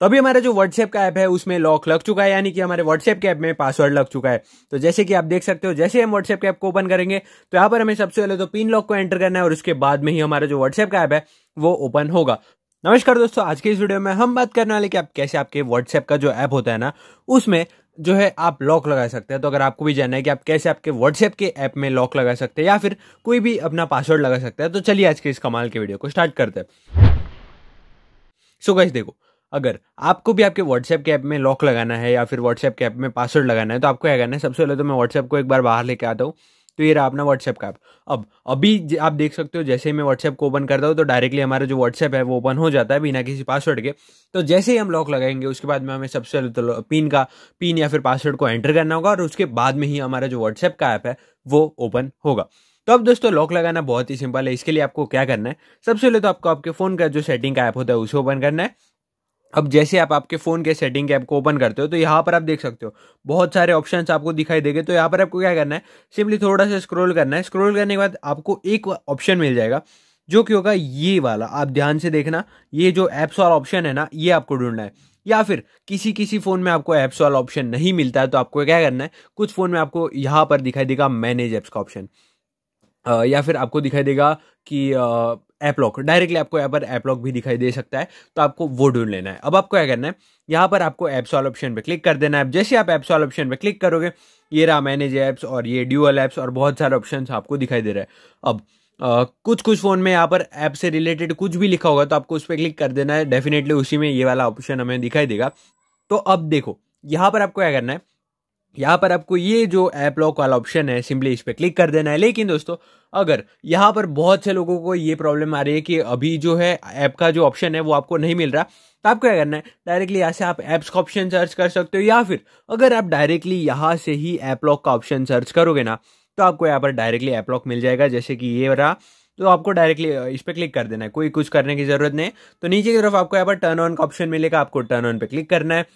तो अभी हमारा जो व्हाट्सएप का ऐप है उसमें लॉक लग चुका है यानी कि हमारे व्हाट्सएप के ऐप में पासवर्ड लग चुका है तो जैसे कि आप देख सकते हो जैसे हम व्हाट्सएप के ऐप को ओपन करेंगे तो यहाँ पर हमें सबसे पहले तो पिन लॉक को एंटर करना है और उसके बाद में ही हमारा जो व्हाट्सएप का ऐप है वो ओपन होगा नमस्कार दोस्तों आज के इस वीडियो में हम बात करने वाले कि आप कैसे आपके व्हाट्सएप का जो ऐप होता है ना उसमें जो है आप लॉक लगा सकते हैं तो अगर आपको भी जानना है कि आप कैसे आपके व्हाट्सएप के ऐप में लॉक लगा सकते हैं या फिर कोई भी अपना पासवर्ड लगा सकता है तो चलिए आज के इस कमाल के वीडियो को स्टार्ट करते हैं सो गैस देखो अगर आपको भी आपके व्हाट्सएप के ऐप में लॉक लगाना है या फिर व्हाट्सएप के ऐप में पासवर्ड लगाना है तो आपको क्या करना है सबसे पहले तो मैं व्हाट्सएप को एक बार बाहर लेके आता हूँ तो ये रहा अपना व्हाट्सएप का ऐप अब अभी आप देख सकते हो जैसे ही मैं व्हाट्सएप को ओपन करता हूँ तो डायरेक्टली हमारा जो व्हाट्सएप है वो ओपन हो जाता है बिना किसी पासवर्ड के तो जैसे ही हम लॉक लगाएंगे उसके बाद में हमें सबसे पहले तो पिन का पिन या फिर पासवर्ड को एंटर करना होगा और उसके बाद में ही हमारा जो व्हाट्सएप का ऐप है वो ओपन होगा तो अब दोस्तों लॉक लगाना बहुत ही सिंपल है इसके लिए आपको क्या करना है सबसे पहले तो आपको आपके फ़ोन का जो सेटिंग का ऐप होता है उसे ओपन करना है अब जैसे आप आपके फ़ोन के सेटिंग ऐप को ओपन करते हो तो यहाँ पर आप देख सकते हो बहुत सारे ऑप्शंस आपको दिखाई देंगे तो यहाँ पर आपको क्या करना है सिंपली थोड़ा सा स्क्रॉल करना है स्क्रॉल करने के बाद आपको एक ऑप्शन मिल जाएगा जो कि होगा ये वाला आप ध्यान से देखना ये जो ऐप्स वाला ऑप्शन है ना ये आपको ढूंढना है या फिर किसी किसी फ़ोन में आपको ऐप्स वाला ऑप्शन नहीं मिलता है तो आपको क्या करना है कुछ फ़ोन में आपको यहाँ पर दिखाई देगा मैनेज ऐप्स का ऑप्शन या फिर आपको दिखाई देगा कि ऐप लॉक डायरेक्टली आपको यहाँ पर ऐप लॉक भी दिखाई दे सकता है तो आपको वो ढूंढ लेना है अब आपको क्या करना है यहाँ पर आपको ऐप्स वाल ऑप्शन पे क्लिक कर देना है जैसे आप ऐप्स वाल ऑप्शन पे क्लिक करोगे ये रहा मैनेज ऐप्स और ये ड्यूअल ऐप्स और बहुत सारे ऑप्शन आपको दिखाई दे रहा है अब कुछ कुछ फ़ोन में यहाँ पर ऐप से रिलेटेड कुछ भी लिखा होगा तो आपको उस पर क्लिक कर देना है डेफिनेटली उसी में ये वाला ऑप्शन हमें दिखाई देगा तो अब देखो यहाँ पर आपको क्या करना है यहाँ पर आपको ये जो ऐप लॉक वाला ऑप्शन है सिंपली इस पर क्लिक कर देना है लेकिन दोस्तों अगर यहाँ पर बहुत से लोगों को ये प्रॉब्लम आ रही है कि अभी जो है ऐप का जो ऑप्शन है वो आपको नहीं मिल रहा तो आपको क्या करना है डायरेक्टली यहाँ से आप ऐप्स का ऑप्शन सर्च कर सकते हो या फिर अगर आप डायरेक्टली यहाँ से ही ऐप लॉक का ऑप्शन सर्च करोगे ना तो आपको यहाँ पर डायरेक्टली ऐप लॉक मिल जाएगा जैसे कि ये रहा तो आपको डायरेक्टली इस पर क्लिक कर देना है कोई कुछ करने की ज़रूरत नहीं तो नीचे की तरफ आपको यहाँ पर टर्न ऑन का ऑप्शन मिलेगा आपको टर्न ऑन पर क्लिक करना है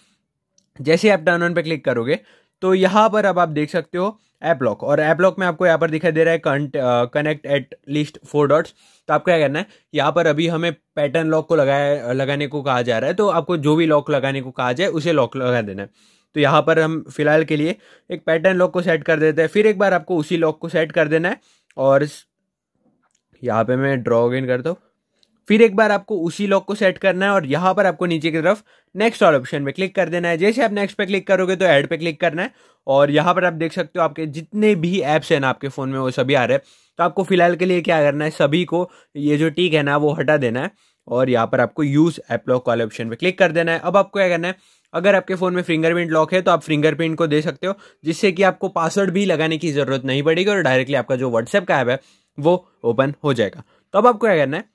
जैसे आप टर्न ऑन पे क्लिक करोगे तो यहाँ पर अब आप देख सकते हो ऐप लॉक और ऐप लॉक में आपको यहाँ पर दिखाई दे रहा है connect at least four dots तो आपको क्या करना है यहाँ पर अभी हमें पैटर्न लॉक को लगाया लगाने को कहा जा रहा है तो आपको जो भी लॉक लगाने को कहा जाए उसे लॉक लगा देना है तो यहाँ पर हम फिलहाल के लिए एक पैटर्न लॉक को सेट कर देते हैं फिर एक बार आपको उसी लॉक को सेट कर देना है और यहाँ पर मैं ड्रॉ इन करता हूँ फिर एक बार आपको उसी लॉक को सेट करना है और यहाँ पर आपको नीचे की तरफ नेक्स्ट और ऑप्शन पे क्लिक कर देना है जैसे आप नेक्स्ट पे क्लिक करोगे तो ऐड पे क्लिक करना है और यहाँ पर आप देख सकते हो आपके जितने भी ऐप्स हैं ना आपके फ़ोन में वो सभी आ रहे हैं तो आपको फिलहाल के लिए क्या करना है सभी को ये जो टीक है ना वो हटा देना है और यहाँ पर आपको यूज़ ऐप लॉक वाले ऑप्शन पर क्लिक कर देना है अब आपको क्या करना है अगर आपके फ़ोन में फिंगरप्रिंट लॉक है तो आप फिंगरप्रिंट को दे सकते हो जिससे कि आपको पासवर्ड भी लगाने की ज़रूरत नहीं पड़ेगी और डायरेक्टली आपका जो व्हाट्सएप का ऐप है वो ओपन हो जाएगा तो अब आपको क्या करना है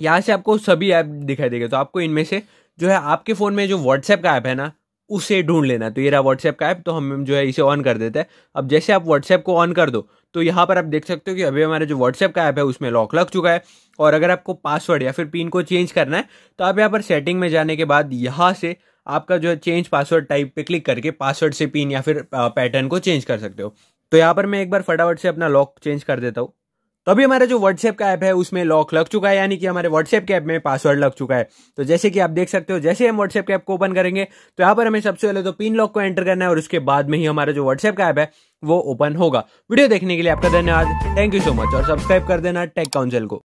यहाँ से आपको सभी ऐप दिखाई देगा तो आपको इनमें से जो है आपके फ़ोन में जो व्हाट्सएप का ऐप है ना उसे ढूंढ लेना तो ये रहा व्हाट्सएप का ऐप तो हम जो है इसे ऑन कर देते हैं अब जैसे आप व्हाट्सएप को ऑन कर दो तो यहाँ पर आप देख सकते हो कि अभी हमारा जो व्हाट्सएप का ऐप है उसमें लॉक लग चुका है और अगर आपको पासवर्ड या फिर पिन को चेंज करना है तो आप यहाँ पर सेटिंग में जाने के बाद यहाँ से आपका जो है चेंज पासवर्ड टाइप पे क्लिक करके पासवर्ड से पिन या फिर पैटर्न को चेंज कर सकते हो तो यहाँ पर मैं एक बार फटाफट से अपना लॉक चेंज कर देता हूँ तो अभी हमारा जो व्हाट्सएप का ऐप है उसमें लॉक लग चुका है यानी कि हमारे व्हाट्सएप के ऐप में पासवर्ड लग चुका है तो जैसे कि आप देख सकते हो जैसे हम व्हाट्सएप के ऐप को ओपन करेंगे तो यहाँ पर हमें सबसे पहले तो पिन लॉक को एंटर करना है और उसके बाद में ही हमारा जो व्हाट्सएप का ऐप है वो ओपन होगा वीडियो देखने के लिए आपका धन्यवाद थैंक यू सो मच और सब्सक्राइब कर देना टेक काउंसिल को